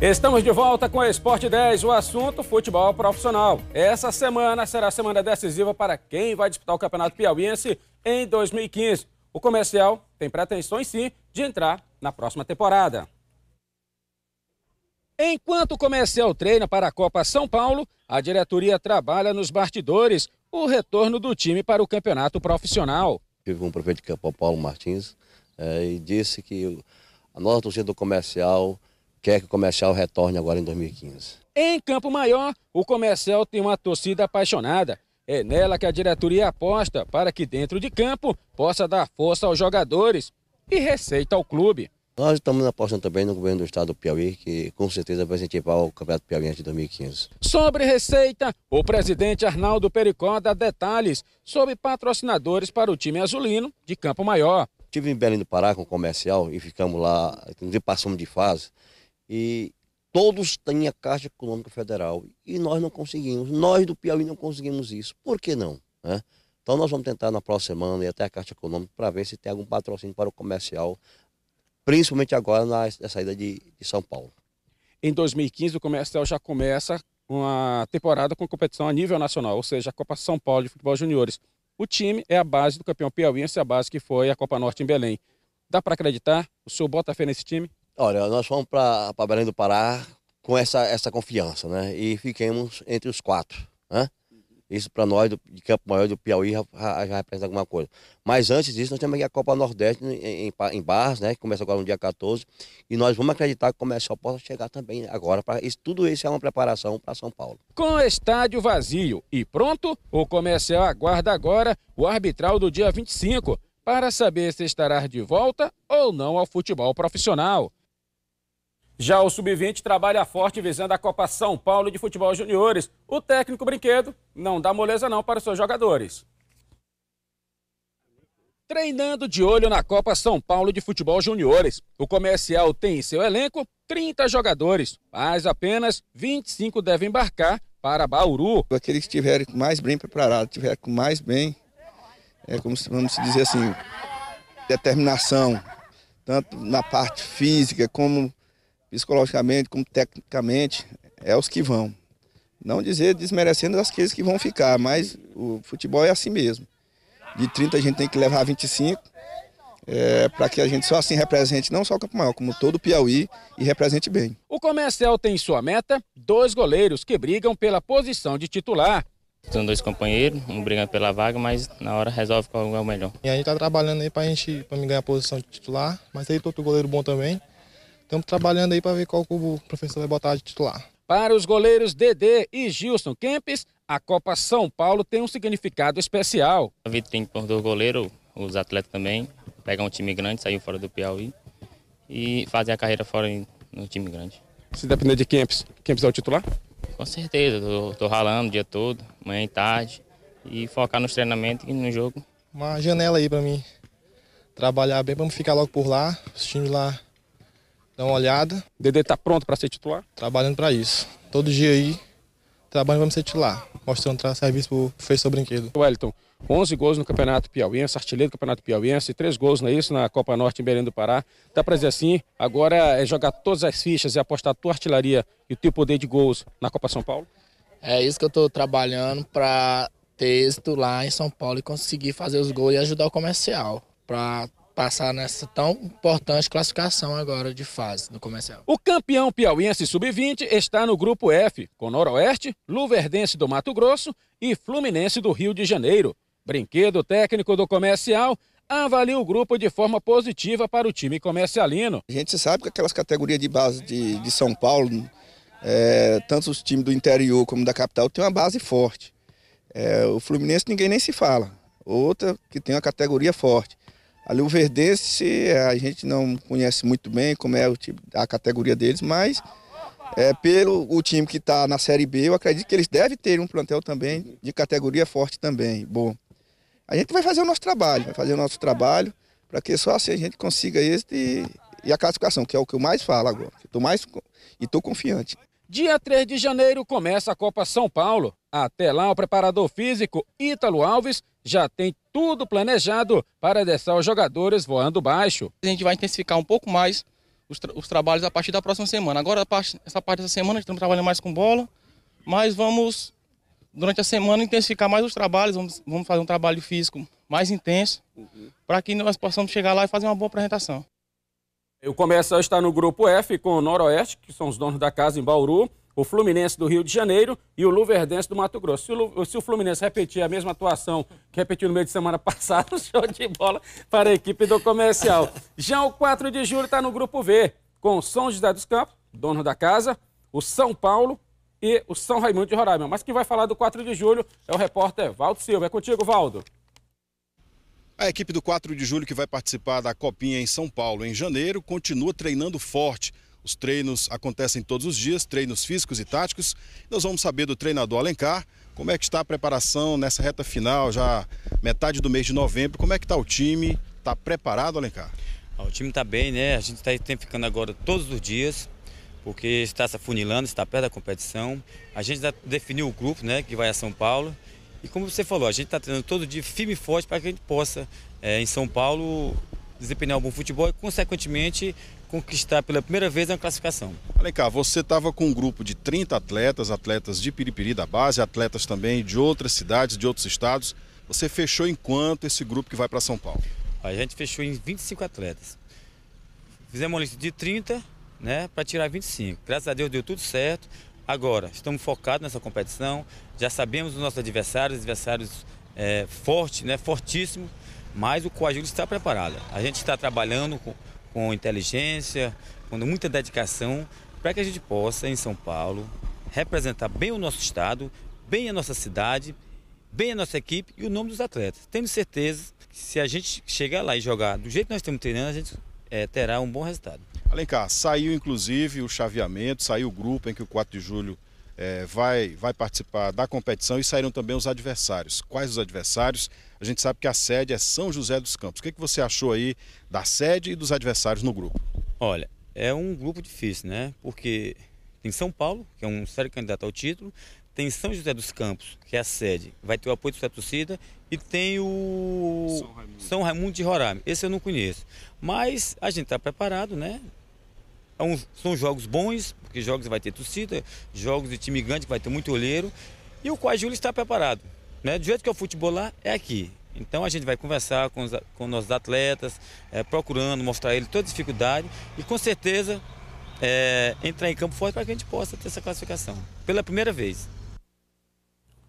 Estamos de volta com o Esporte 10, o assunto futebol profissional. Essa semana será a semana decisiva para quem vai disputar o Campeonato Piauiense em 2015. O comercial tem pretensões sim de entrar na próxima temporada. Enquanto o comercial treina para a Copa São Paulo, a diretoria trabalha nos bastidores o retorno do time para o campeonato profissional. Tive um prefeito de Campo Paulo Martins é, e disse que a nossa torcida do comercial quer que o comercial retorne agora em 2015. Em Campo Maior, o comercial tem uma torcida apaixonada. É nela que a diretoria aposta para que dentro de campo possa dar força aos jogadores e receita ao clube. Nós estamos apostando também no governo do estado do Piauí, que com certeza vai incentivar o Campeonato Piauí de 2015. Sobre receita, o presidente Arnaldo Pericó dá detalhes sobre patrocinadores para o time azulino de Campo Maior. Estive em Belém do Pará com o comercial e ficamos lá, passamos de fase. E todos têm a Caixa Econômica Federal. E nós não conseguimos. Nós do Piauí não conseguimos isso. Por que não? Né? Então nós vamos tentar na próxima semana ir até a Caixa Econômica para ver se tem algum patrocínio para o comercial, principalmente agora na, na saída de, de São Paulo. Em 2015, o comercial já começa uma temporada com competição a nível nacional, ou seja, a Copa São Paulo de Futebol Juniores. O time é a base do campeão piauiense, a base que foi a Copa Norte em Belém. Dá para acreditar? O senhor bota fé nesse time? Olha, nós fomos para Belém do Pará com essa, essa confiança, né? E fiquemos entre os quatro, né? Isso para nós do, de Campo Maior do Piauí já, já, representa alguma coisa. Mas antes disso, nós temos aqui a Copa Nordeste em, em, em Barras, né? Que começa agora no dia 14. E nós vamos acreditar que o comercial possa chegar também agora. para isso, tudo isso é uma preparação para São Paulo. Com o estádio vazio e pronto, o comercial aguarda agora o arbitral do dia 25 para saber se estará de volta ou não ao futebol profissional. Já o Sub-20 trabalha forte visando a Copa São Paulo de Futebol Juniores. O técnico brinquedo não dá moleza não para os seus jogadores. Treinando de olho na Copa São Paulo de Futebol Juniores, o comercial tem em seu elenco 30 jogadores, mas apenas 25 devem embarcar para Bauru. Aqueles que estiverem mais bem preparados, estiverem com mais bem, é como vamos dizer assim, determinação, tanto na parte física como psicologicamente, como tecnicamente, é os que vão. Não dizer desmerecendo aqueles que vão ficar, mas o futebol é assim mesmo. De 30 a gente tem que levar 25, é, para que a gente só assim represente não só o Campo Maior, como todo o Piauí e represente bem. O Comercial tem sua meta dois goleiros que brigam pela posição de titular. São dois companheiros, um brigando pela vaga, mas na hora resolve qual é o melhor. E a gente está trabalhando aí para a gente me ganhar a posição de titular, mas aí todo goleiro bom também. Estamos trabalhando aí para ver qual cubo o professor vai botar de titular. Para os goleiros Dedê e Gilson Kempis, a Copa São Paulo tem um significado especial. A vida tem por dois goleiro, os atletas também, pegar um time grande, sair fora do Piauí e fazer a carreira fora no time grande. Se depender de Kempis, Kempis é o titular? Com certeza, tô, tô ralando o dia todo, manhã e tarde, e focar nos treinamentos e no jogo. Uma janela aí para mim trabalhar bem, vamos ficar logo por lá, os times lá dar uma olhada. O Dedê tá pronto para ser titular? Trabalhando para isso. Todo dia aí, trabalhando vamos ser titular, mostrando serviço pro professor Brinquedo. Wellington, 11 gols no Campeonato Piauiense, artilheiro do Campeonato Piauiense, 3 gols, não é isso, na Copa Norte em Belém do Pará. Dá para dizer assim, agora é, é jogar todas as fichas e apostar a tua artilharia e o teu poder de gols na Copa São Paulo? É isso que eu tô trabalhando para ter êxito lá em São Paulo e conseguir fazer os gols e ajudar o comercial. para passar nessa tão importante classificação agora de fase no comercial. O campeão piauiense sub-20 está no grupo F, com Noroeste, Luverdense do Mato Grosso e Fluminense do Rio de Janeiro. Brinquedo técnico do comercial avalia o grupo de forma positiva para o time comercialino. A gente sabe que aquelas categorias de base de, de São Paulo, é, tanto os times do interior como da capital, têm uma base forte. É, o Fluminense ninguém nem se fala. Outra que tem uma categoria forte. Ali o Verdense é, a gente não conhece muito bem como é o tipo, a categoria deles, mas é, pelo o time que está na Série B, eu acredito que eles devem ter um plantel também de categoria forte também. Bom, a gente vai fazer o nosso trabalho, vai fazer o nosso trabalho para que só assim a gente consiga êxito e, e, a classificação, que é o que eu mais falo agora. Estou mais e estou confiante. Dia 3 de janeiro começa a Copa São Paulo. Até lá, o preparador físico Ítalo Alves já tem tudo planejado para deixar os jogadores voando baixo. A gente vai intensificar um pouco mais os, tra os trabalhos a partir da próxima semana. Agora, essa parte dessa semana, a gente está trabalhando mais com bola, mas vamos, durante a semana, intensificar mais os trabalhos. Vamos, vamos fazer um trabalho físico mais intenso uhum. para que nós possamos chegar lá e fazer uma boa apresentação. Eu começo a estar no grupo F com o Noroeste, que são os donos da casa em Bauru o Fluminense do Rio de Janeiro e o Luverdense do Mato Grosso. Se o, se o Fluminense repetir a mesma atuação que repetiu no meio de semana passado, show de bola para a equipe do comercial. Já o 4 de julho está no grupo V, com o São José dos Campos, dono da casa, o São Paulo e o São Raimundo de Roraima. Mas quem vai falar do 4 de julho é o repórter Valdo Silva. É contigo, Valdo. A equipe do 4 de julho que vai participar da Copinha em São Paulo em janeiro continua treinando forte os treinos acontecem todos os dias, treinos físicos e táticos. Nós vamos saber do treinador Alencar como é que está a preparação nessa reta final, já metade do mês de novembro. Como é que está o time? Está preparado, Alencar? Ah, o time está bem, né? A gente está ficando agora todos os dias, porque está se afunilando, está perto da competição. A gente já definiu o grupo, né? Que vai a São Paulo. E como você falou, a gente está treinando todo dia firme e forte para que a gente possa, é, em São Paulo, desempenhar um bom futebol e, consequentemente, conquistar pela primeira vez uma classificação. Olha cá, você estava com um grupo de 30 atletas, atletas de Piripiri da base, atletas também de outras cidades, de outros estados. Você fechou em quanto esse grupo que vai para São Paulo? A gente fechou em 25 atletas. Fizemos uma lista de 30, né, para tirar 25. Graças a Deus deu tudo certo. Agora, estamos focados nessa competição, já sabemos os nossos adversários, adversários é, fortes, né, fortíssimos, mas o Coajú está preparado. A gente está trabalhando com, com inteligência, com muita dedicação, para que a gente possa, em São Paulo, representar bem o nosso estado, bem a nossa cidade, bem a nossa equipe e o nome dos atletas. Tendo certeza que se a gente chegar lá e jogar do jeito que nós estamos treinando, a gente é, terá um bom resultado. Alencar, saiu inclusive o chaveamento, saiu o grupo em que o 4 de julho é, vai, vai participar da competição e saíram também os adversários. Quais os adversários? A gente sabe que a sede é São José dos Campos. O que, que você achou aí da sede e dos adversários no grupo? Olha, é um grupo difícil, né? Porque tem São Paulo, que é um sério candidato ao título, tem São José dos Campos, que é a sede, vai ter o apoio do torcida, e tem o São Raimundo. São Raimundo de Roraima. Esse eu não conheço. Mas a gente está preparado, né? É são jogos bons, porque jogos vai ter torcida, jogos de time grande que vai ter muito olheiro. E o Coajúlio está preparado. Né? Do jeito que é o futebol lá, é aqui. Então a gente vai conversar com, os, com nossos atletas, é, procurando mostrar a ele toda a dificuldade e com certeza é, entrar em campo forte para que a gente possa ter essa classificação. Pela primeira vez.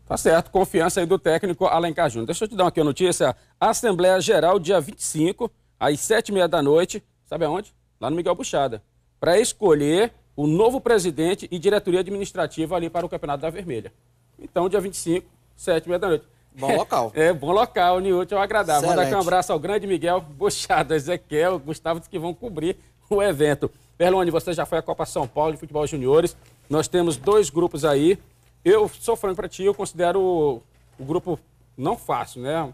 Tá certo, confiança aí do técnico Alencar Júnior. Deixa eu te dar aqui uma notícia. Assembleia Geral, dia 25, às 7h30 da noite. Sabe aonde? Lá no Miguel Buxada para escolher o novo presidente e diretoria administrativa ali para o Campeonato da Vermelha. Então, dia 25, 7 da noite. Bom local. É, é bom local, Niúcio, é um agradável. Manda aqui um abraço ao grande Miguel Bochada, Ezequiel, Gustavo, que vão cobrir o evento. Perlone, você já foi à Copa São Paulo de Futebol Juniores. Nós temos dois grupos aí. Eu sou franco para ti, eu considero o, o grupo não fácil, né?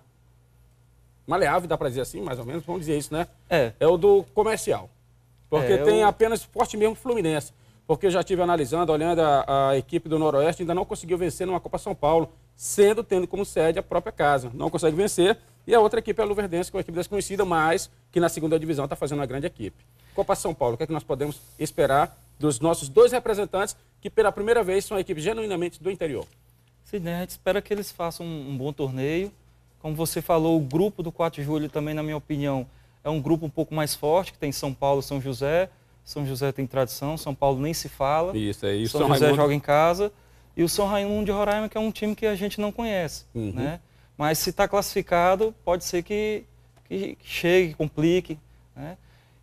Maleável, dá para dizer assim, mais ou menos, vamos dizer isso, né? É. É o do comercial. Porque é, eu... tem apenas forte mesmo Fluminense. Porque eu já estive analisando, olhando a, a, equipe do Noroeste, ainda não conseguiu vencer numa Copa São Paulo, sendo tendo como sede a própria casa. Não consegue vencer. E a outra equipe é a Luverdense, que é uma equipe desconhecida, mas que na segunda divisão está fazendo uma grande equipe. Copa São Paulo, o que é que nós podemos esperar dos nossos dois representantes, que pela primeira vez são equipes genuinamente do interior? né? a gente espera que eles façam um, um bom torneio. Como você falou, o grupo do 4 de julho também, na minha opinião, é um grupo um pouco mais forte, que tem São Paulo São José. São José tem tradição, São Paulo nem se fala. Isso, aí. É São, São José Raimundo... joga em casa. E o São Raimundo de Roraima, que é um time que a gente não conhece. Uhum. Né? Mas se está classificado, pode ser que, que chegue, complique. Né?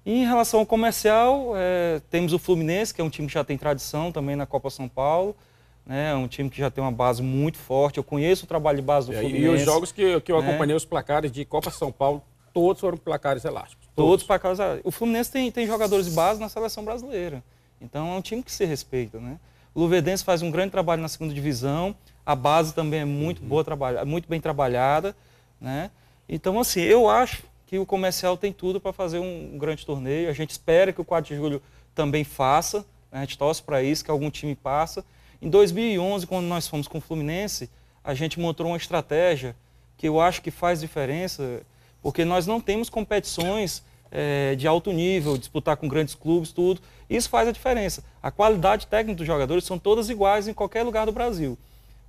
E em relação ao comercial, é, temos o Fluminense, que é um time que já tem tradição também na Copa São Paulo. Né? É um time que já tem uma base muito forte. Eu conheço o trabalho de base do Fluminense. E os jogos que, que eu né? acompanhei, né? os placares de Copa São Paulo, todos foram placares elásticos. É todos, todos placares elásticos. O Fluminense tem, tem jogadores de base na seleção brasileira. Então é um time que se respeita, né? O Luverdense faz um grande trabalho na segunda divisão. A base também é muito uhum. boa, trabalha, muito bem trabalhada, né? Então, assim, eu acho que o comercial tem tudo para fazer um, um grande torneio. A gente espera que o 4 de julho também faça. Né? A gente torce para isso, que algum time passa. Em 2011, quando nós fomos com o Fluminense, a gente montou uma estratégia que eu acho que faz diferença porque nós não temos competições é, de alto nível, disputar com grandes clubes, tudo. Isso faz a diferença. A qualidade técnica dos jogadores são todas iguais em qualquer lugar do Brasil.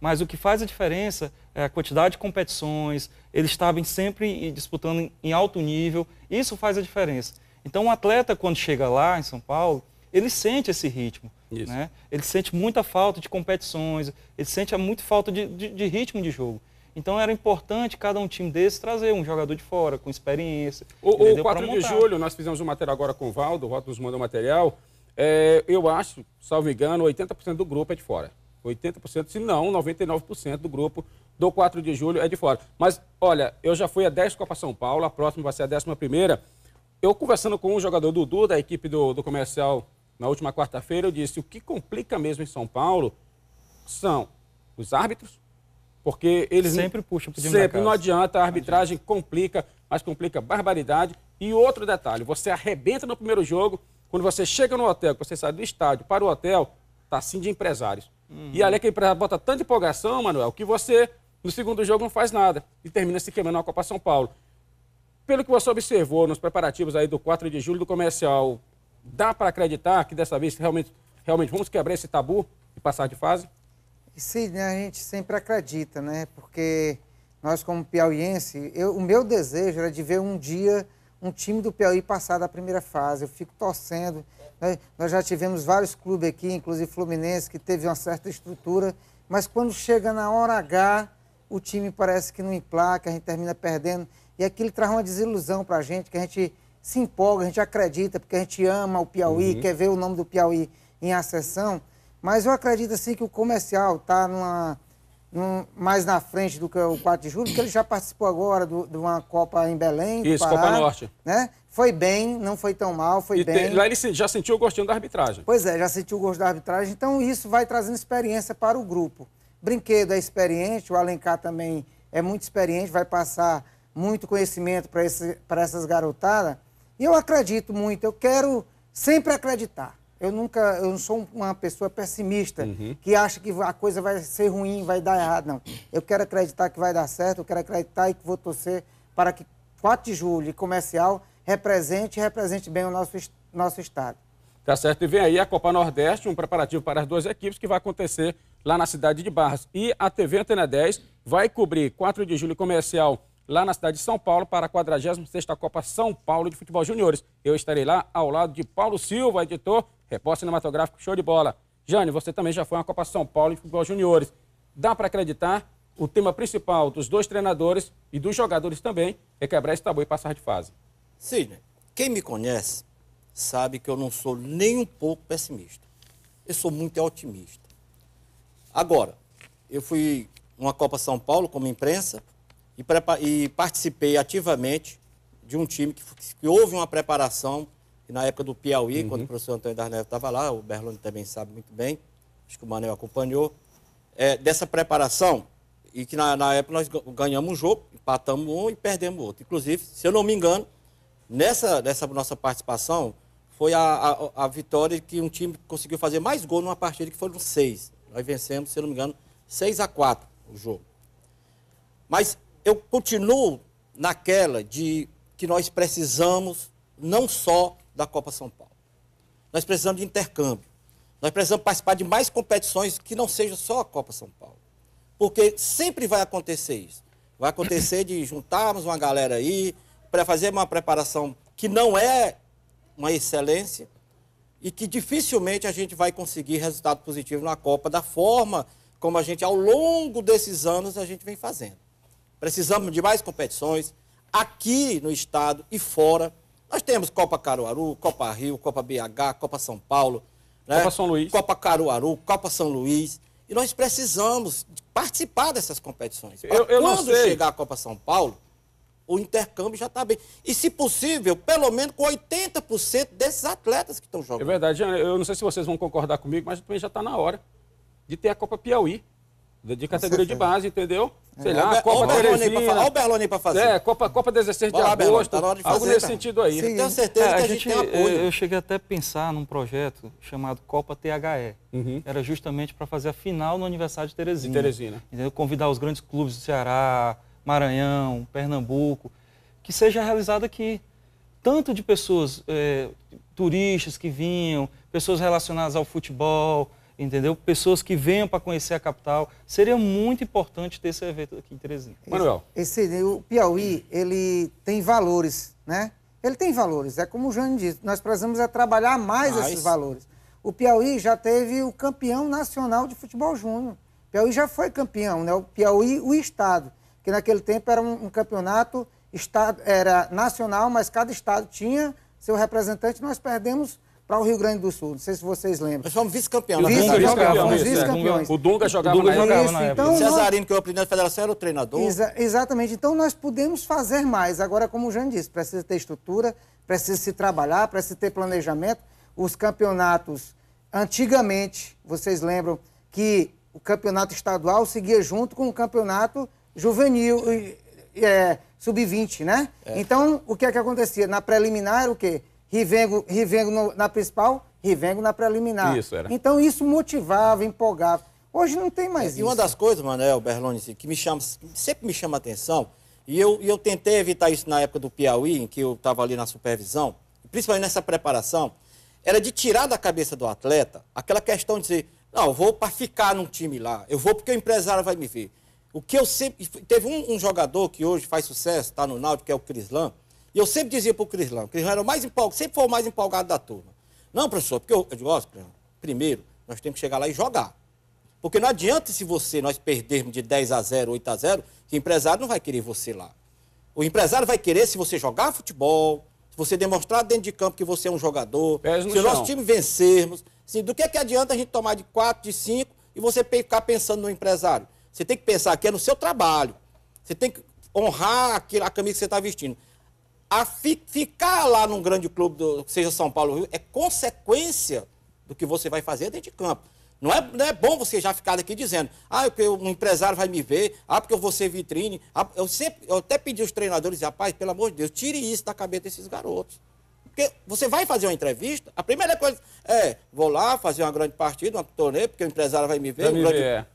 Mas o que faz a diferença é a quantidade de competições, eles estavam sempre disputando em alto nível, isso faz a diferença. Então, o um atleta, quando chega lá em São Paulo, ele sente esse ritmo. Né? Ele sente muita falta de competições, ele sente muito falta de, de, de ritmo de jogo. Então era importante cada um time desse trazer um jogador de fora, com experiência. O, o 4 de julho, nós fizemos um material agora com o Valdo, o Roto nos mandou material. É, eu acho, salvo engano, 80% do grupo é de fora. 80%, se não, 99% do grupo do 4 de julho é de fora. Mas, olha, eu já fui a 10 Copa São Paulo, a próxima vai ser a 11. Eu conversando com o jogador, Dudu, da equipe do, do comercial, na última quarta-feira, eu disse: o que complica mesmo em São Paulo são os árbitros, porque eles sempre puxam pro time sempre não adianta a arbitragem complica mas complica barbaridade e outro detalhe você arrebenta no primeiro jogo quando você chega no hotel quando você sai do estádio para o hotel tá assim de empresários uhum. e ali é que a empresa bota tanta empolgação Manuel que você no segundo jogo não faz nada e termina se queimando na Copa São Paulo pelo que você observou nos preparativos aí do 4 de julho do comercial dá para acreditar que dessa vez realmente realmente vamos quebrar esse tabu e passar de fase e sim, né, a gente sempre acredita, né? Porque nós, como piauiense, eu, o meu desejo era de ver um dia um time do Piauí passar da primeira fase. Eu fico torcendo. Né? Nós já tivemos vários clubes aqui, inclusive Fluminense, que teve uma certa estrutura, mas quando chega na hora H, o time parece que não emplaca, a gente termina perdendo. E aquilo traz uma desilusão para a gente, que a gente se empolga, a gente acredita, porque a gente ama o Piauí, uhum. quer ver o nome do Piauí em ascensão. Mas eu acredito assim que o comercial está numa, mais na frente do que o 4 de julho, porque ele já participou agora do, de uma Copa em Belém. Isso, Pará, Copa Norte. Né? Foi bem, não foi tão mal, foi e bem. Te, lá ele já sentiu o gostinho da arbitragem. Pois é, já sentiu o gosto da arbitragem. Então isso vai trazendo experiência para o grupo. Brinquedo é experiente, o Alencar também é muito experiente, vai passar muito conhecimento para essas garotadas. E eu acredito muito, eu quero sempre acreditar. Eu nunca, eu não sou uma pessoa pessimista uhum. que acha que a coisa vai ser ruim, vai dar errado, não. Eu quero acreditar que vai dar certo, eu quero acreditar e que vou torcer para que 4 de julho comercial represente e represente bem o nosso, nosso estado. Tá certo. E vem aí a Copa Nordeste, um preparativo para as duas equipes que vai acontecer lá na cidade de Barras. E a TV Antena 10 vai cobrir 4 de julho comercial lá na cidade de São Paulo para a 46ª Copa São Paulo de Futebol Juniores. Eu estarei lá ao lado de Paulo Silva, editor, repórter cinematográfico, show de bola. Jane, você também já foi na Copa São Paulo de Futebol Juniores. Dá para acreditar? O tema principal dos dois treinadores e dos jogadores também é quebrar esse tabu e passar de fase. Sidney, quem me conhece sabe que eu não sou nem um pouco pessimista. Eu sou muito otimista. Agora, eu fui numa Copa São Paulo como imprensa e, e participei ativamente de um time que, que houve uma preparação na época do Piauí, uhum. quando o professor Antônio Darnevo estava lá, o Berlone também sabe muito bem, acho que o Manuel acompanhou, é, dessa preparação, e que na, na, época nós ganhamos um jogo, empatamos um e perdemos outro. Inclusive, se eu não me engano, nessa, nessa nossa participação, foi a, a, a vitória que um time conseguiu fazer mais gol numa partida, que foram seis. Nós vencemos, se eu não me engano, seis a quatro o jogo. Mas eu continuo naquela de que nós precisamos não só da Copa São Paulo. Nós precisamos de intercâmbio. Nós precisamos participar de mais competições que não seja só a Copa São Paulo. Porque sempre vai acontecer isso. Vai acontecer de juntarmos uma galera aí para fazer uma preparação que não é uma excelência e que dificilmente a gente vai conseguir resultado positivo na Copa da forma como a gente ao longo desses anos a gente vem fazendo. Precisamos de mais competições aqui no estado e fora. Nós temos Copa Caruaru, Copa Rio, Copa BH, Copa São Paulo, né? Copa São Luís. Copa Caruaru, Copa São Luís. E nós precisamos participar dessas competições. Eu, eu Quando chegar a Copa São Paulo, o intercâmbio já está bem. E, se possível, pelo menos com 80% desses atletas que estão jogando. É verdade, Eu não sei se vocês vão concordar comigo, mas também já está na hora de ter a Copa Piauí de categoria de base, entendeu? Sei é, lá, Copa o Teresina. Olha o Berlone para fazer. É, Copa, Copa 16 de Bora, agosto. Tá fazer, algo nesse sentido aí. Sim. Eu tenho é, certeza é, que a, gente, tem apoio. Eu cheguei até a pensar num projeto chamado Copa THE. Uhum. Era justamente para fazer a final no aniversário de Teresina. De Teresina. Entendeu? Convidar os grandes clubes do Ceará, Maranhão, Pernambuco, que seja realizado aqui. Tanto de pessoas, é, turistas que vinham, pessoas relacionadas ao futebol, entendeu? Pessoas que venham para conhecer a capital. Seria muito importante ter esse evento aqui em Teresina. Manuel. Esse, o Piauí, ele tem valores, né? Ele tem valores, é como o Jânio disse, nós precisamos é trabalhar mais, esses valores. O Piauí já teve o campeão nacional de futebol júnior. O Piauí já foi campeão, né? O Piauí, o Estado, que naquele tempo era um, um campeonato estado, era nacional, mas cada estado tinha seu representante. Nós perdemos para o Rio Grande do Sul. Não sei se vocês lembram. Nós fomos vice-campeão. Né? Vice-campeão. É. Vice-campeões. O Dunga jogava, o Dunga jogava isso, na então época. O Cesarino, que é o presidente da federação, era o treinador. Exa exatamente. Então, nós podemos fazer mais. Agora, como o Jean disse, precisa ter estrutura, precisa se trabalhar, precisa ter planejamento. Os campeonatos, antigamente, vocês lembram que o campeonato estadual seguia junto com o campeonato juvenil, é, sub-20, né? É. Então, o que é que acontecia? Na preliminar, o quê? Rivengo, Rivengo no, na principal, Rivengo na preliminar. Isso era. Então isso motivava, empolgava. Hoje não tem mais e isso. E uma das coisas, Manuel Berlone, que me chama, sempre me chama a atenção, e eu, eu tentei evitar isso na época do Piauí, em que eu estava ali na supervisão, principalmente nessa preparação, era de tirar da cabeça do atleta aquela questão de dizer, não, eu vou para ficar num time lá, eu vou porque o empresário vai me ver. O que eu sempre. Teve um, um jogador que hoje faz sucesso, está no Náutico, que é o Crislan, e eu sempre dizia para o Crislão, o Crislão era o mais empolgado, sempre foi o mais empolgado da turma. Não, professor, porque eu, eu digo, ó, Crislão, primeiro, nós temos que chegar lá e jogar. Porque não adianta se você, nós perdermos de 10 a 0, 8 a 0, que o empresário não vai querer você lá. O empresário vai querer se você jogar futebol, se você demonstrar dentro de campo que você é um jogador, se chão. o nosso time vencermos. Assim, do que, é que adianta a gente tomar de 4, de 5 e você ficar pensando no empresário? Você tem que pensar que é no seu trabalho. Você tem que honrar aquilo, a camisa que você está vestindo a fi, ficar lá num grande clube, do, seja São Paulo ou Rio, é consequência do que você vai fazer dentro de campo. Não é, não é bom você já ficar daqui dizendo, ah, é porque um empresário vai me ver, ah, porque eu vou ser vitrine. Ah, eu, sempre, eu até pedi aos treinadores, rapaz, pelo amor de Deus, tire isso da cabeça desses garotos. Porque você vai fazer uma entrevista, a primeira coisa é, vou lá fazer uma grande partida, um torneio, porque o empresário vai me ver. Vai um me grande... ver. É.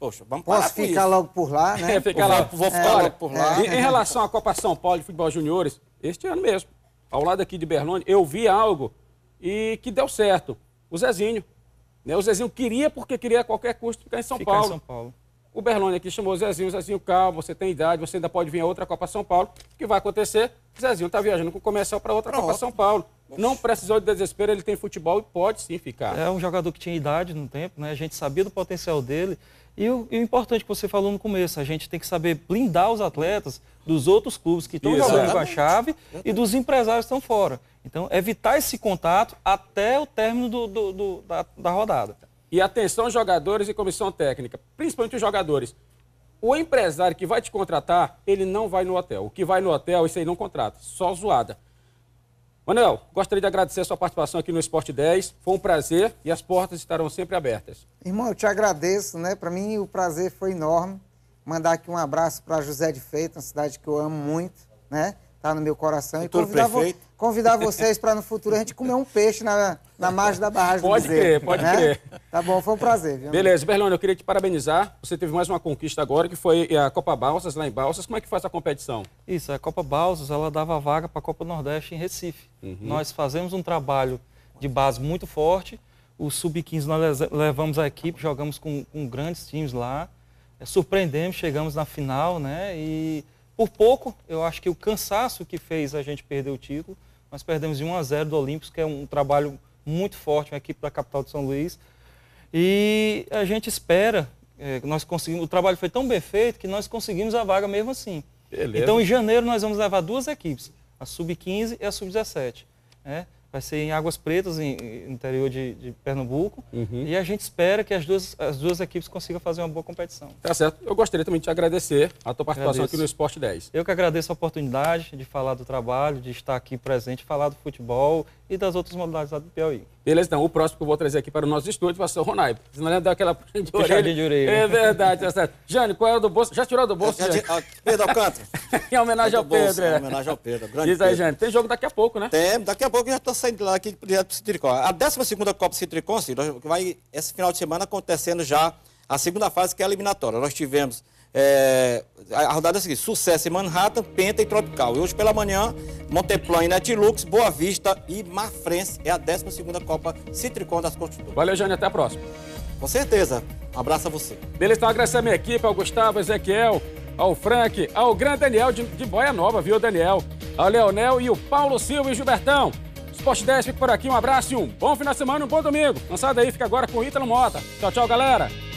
Poxa, vamos Posso parar ficar isso. logo por lá, né? É, ficar lá, vou ficar é, logo por lá. É. em relação à Copa São Paulo de Futebol Juniores, este ano mesmo, ao lado aqui de Berlone, eu vi algo e que deu certo. O Zezinho. Né? O Zezinho queria, porque queria a qualquer custo ficar em São ficar Paulo. Em São Paulo. O Berlone aqui chamou o Zezinho, o Zezinho, calma, você tem idade, você ainda pode vir a outra Copa São Paulo. O que vai acontecer? O Zezinho está viajando com o comercial para outra Pronto. Copa São Paulo. Não precisou de desespero, ele tem futebol e pode sim ficar. É um jogador que tinha idade no tempo, né? A gente sabia do potencial dele. E o, e o, importante que você falou no começo, a gente tem que saber blindar os atletas dos outros clubes que estão jogando com a chave e dos empresários que estão fora. Então, evitar esse contato até o término do, do, do, da, da rodada. E atenção, jogadores e comissão técnica, principalmente os jogadores. O empresário que vai te contratar, ele não vai no hotel. O que vai no hotel, isso aí não contrata, só zoada. Manuel, gostaria de agradecer a sua participação aqui no Esporte 10. Foi um prazer e as portas estarão sempre abertas. Irmão, eu te agradeço, né? Para mim o prazer foi enorme. Mandar aqui um abraço para José de Feita, uma cidade que eu amo muito, né? tá no meu coração. e convidar, vo convidar vocês para no futuro a gente comer um peixe na, na margem da barragem pode Pode crer, pode né? crer. Tá bom, foi um prazer. Viu? Beleza, Berlone, eu queria te parabenizar. Você teve mais uma conquista agora, que foi eh, a Copa Balsas, lá em Balsas. Como é que faz a competição? Isso, a Copa Balsas, ela dava vaga para a Copa Nordeste em Recife. Uhum. Nós fazemos um trabalho de base muito forte. O Sub-15 nós levamos a equipe, jogamos com, com grandes times lá. Eh, surpreendemos, chegamos na final, né? E por pouco, eu acho que o cansaço que fez a gente perder o título, nós perdemos de 1 a 0 do Olímpicos, que é um trabalho muito forte, uma equipe da capital de São Luís. E a gente espera, é, nós conseguimos, o trabalho foi tão bem feito que nós conseguimos a vaga mesmo assim. Beleza. Então, em janeiro, nós vamos levar duas equipes, a sub-15 e a sub-17. Né? vai ser em Águas Pretas, em, no interior de, de Pernambuco. Uhum. E a gente espera que as duas, as duas equipes consigam fazer uma boa competição. Tá certo. Eu gostaria também de agradecer a tua participação agradeço. aqui no Esporte 10. Eu que agradeço a oportunidade de falar do trabalho, de estar aqui presente, falar do futebol e das outras modalidades do Piauí. Beleza, então. O próximo que eu vou trazer aqui para o nosso estúdio vai ser o Ronaldo. Senão ele dá aquela de de É verdade, tá certo. Jane, qual é o do bolso? Já tirou do bolso, Jane? Pedro Alcântara. em homenagem tá ao Pedro. Bolso, é, é. Em homenagem ao Pedro. Grande Diz aí, Pedro. Jane. Tem jogo daqui a pouco, né? Tem. Daqui a pouco já está sair de lá aqui direto para o Citricó. A 12 Copa Citricó, Ciro, vai esse final de semana acontecendo já a segunda fase, que é a eliminatória. Nós tivemos é, a rodada é a seguinte: sucesso em Manhattan, Penta e Tropical. E hoje pela manhã, Monteplan e Netlux, Boa Vista e Mafrense é a 12 Copa Citricon das Construtoras. Valeu, Jânio. até a próxima. Com certeza. Um abraço a você. Beleza, então agradecer a minha equipe, ao Gustavo, Ezequiel, ao Frank, ao grande Daniel de, de Boia Nova, viu, Daniel? Ao Leonel e o Paulo Silva e Gilbertão. Esporte 10 fica por aqui. Um abraço e um bom final de semana, um bom domingo. Lançado aí, fica agora com o Ítalo Mota. Tchau, tchau, galera.